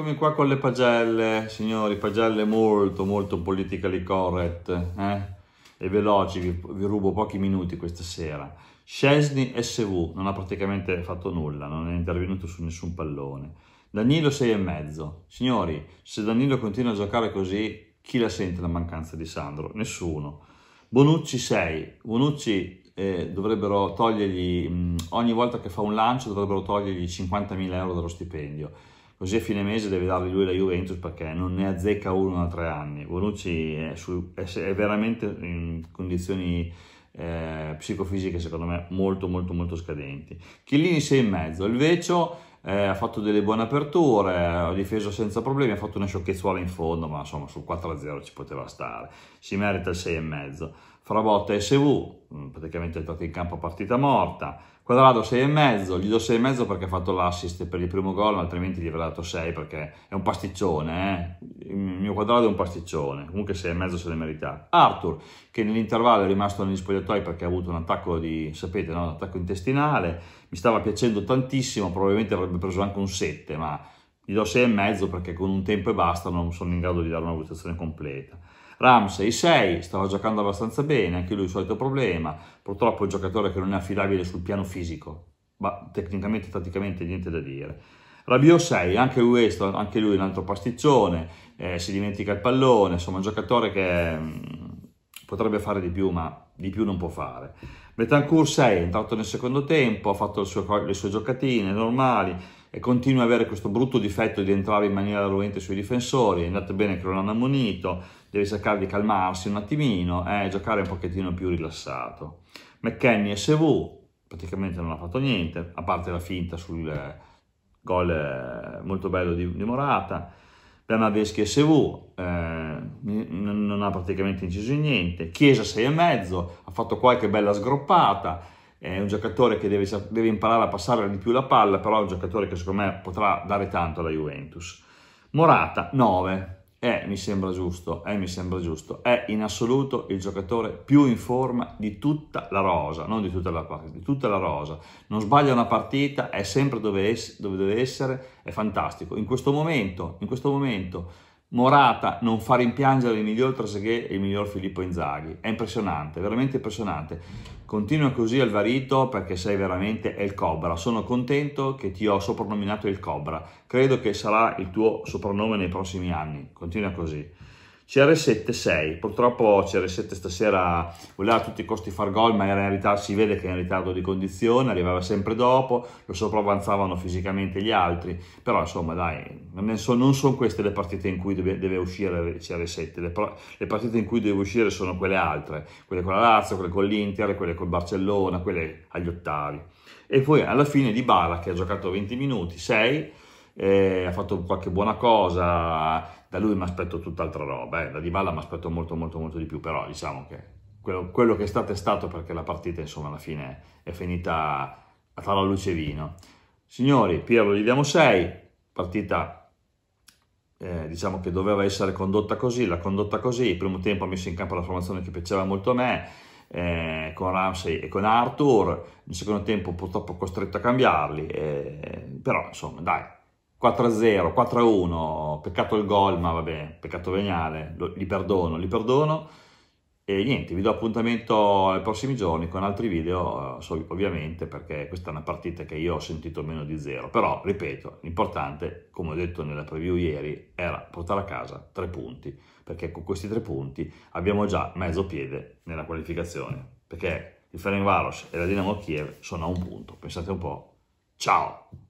Eccomi qua con le pagelle, signori, pagelle molto molto politically correct eh? e veloci, vi, vi, rubo pochi minuti questa sera. Scesni SV non ha praticamente fatto nulla, non è intervenuto su nessun pallone. Danilo 6,5. Signori, se Danilo continua a giocare così, chi la sente la mancanza di Sandro? Nessuno. Bonucci 6. Bonucci eh, dovrebbero togliergli, mh, mm, ogni volta che fa un lancio dovrebbero togliergli 50.000 euro dallo stipendio così a fine mese deve dargli lui la Juventus perché non ne azzecca uno da tre anni. Bonucci è, su, è veramente in condizioni eh, psicofisiche secondo me molto molto molto scadenti. Chiellini 6 e mezzo, il Vecio eh, ha fatto delle buone aperture, ha difeso senza problemi, ha fatto una sciocchezzuola in fondo, ma insomma sul 4-0 ci poteva stare, si merita il 6,5. Frabotta SV, mm, praticamente è entrato in campo a partita morta, Quadrado 6,5, gli do 6,5 perché ha fatto l'assist per il primo gol, altrimenti gli avrei dato 6 perché è un pasticcione, eh? il mio quadrado è un pasticcione, comunque 6,5 se ne merita. Arthur, che nell'intervallo è rimasto negli spogliatoi perché ha avuto un attacco, di, sapete, no? un attacco intestinale, mi stava piacendo tantissimo, probabilmente avrebbe preso anche un 7, ma gli do 6,5 perché con un tempo e basta non sono in grado di dare una valutazione completa. Ramsey 6, stava giocando abbastanza bene, anche lui il solito problema, purtroppo è un giocatore che non è affidabile sul piano fisico, ma tecnicamente e tatticamente niente da dire. Rabio 6, anche lui, anche lui un altro pasticcione, eh, si dimentica il pallone, insomma un giocatore che mh, mm, potrebbe fare di più, ma di più non può fare. Betancourt 6 è entrato nel secondo tempo, ha fatto le sue, le sue giocatine normali e continua ad avere questo brutto difetto di entrare in maniera ruente sui difensori, è andato bene che non hanno ammonito, deve cercare di calmarsi un attimino eh, e eh, giocare un pochettino più rilassato. McKenny SV praticamente non ha fatto niente, a parte la finta sul eh, gol eh, molto bello di, di Morata, Bernardeschi SV eh, non ha praticamente inciso in niente, Chiesa 6,5 ha fatto qualche bella sgroppata, è un giocatore che deve, deve, imparare a passare di più la palla, però è un giocatore che secondo me potrà dare tanto alla Juventus. Morata 9, è, eh, mi sembra giusto, è, eh, mi sembra giusto, è in assoluto il giocatore più in forma di tutta la rosa, non di tutta la parte, di tutta la rosa. Non sbaglia una partita, è sempre dove, es, dove deve essere, è fantastico. In questo momento, in questo momento Morata non fa rimpiangere il miglior Trezeguet e il miglior Filippo Inzaghi. È impressionante, veramente impressionante. Continua così Alvarito perché sei veramente il Cobra. Sono contento che ti ho soprannominato il Cobra. Credo che sarà il tuo soprannome nei prossimi anni. Continua così. CR7 6, purtroppo CR7 stasera voleva a tutti i costi far gol ma in realtà si vede che è in ritardo di condizione, arrivava sempre dopo, lo sopravanzavano fisicamente gli altri, però insomma dai, non sono, son queste le partite in cui deve, deve uscire CR7, le, le, partite in cui deve uscire sono quelle altre, quelle con la Lazio, quelle con l'Inter, quelle con il Barcellona, quelle agli ottavi. E poi alla fine di Bara che ha giocato 20 minuti, 6, eh, ha fatto qualche buona cosa, da lui mi aspetto tutt'altra roba, eh. da Dybala mi aspetto molto molto molto di più, però diciamo che quello, quello che è stato è stato perché la partita insomma alla fine è finita a la luce vino. Signori, Piero gli diamo 6, partita eh, diciamo che doveva essere condotta così, l'ha condotta così, il primo tempo ha messo in campo la formazione che piaceva molto a me, eh, con Ramsey e con Arthur, nel secondo tempo purtroppo costretto a cambiarli, eh, però insomma dai, 4-0, 4-1, peccato il gol, ma vabbè, peccato veniale, lo, li perdono, li perdono. E niente, vi do appuntamento ai prossimi giorni con altri video, eh, ovviamente, perché questa è una partita che io ho sentito meno di zero. Però, ripeto, l'importante, come ho detto nella preview ieri, era portare a casa tre punti, perché con questi tre punti abbiamo già mezzo piede nella qualificazione, perché il Ferencváros e la Dinamo Kiev sono a un punto. Pensate un po'. Ciao!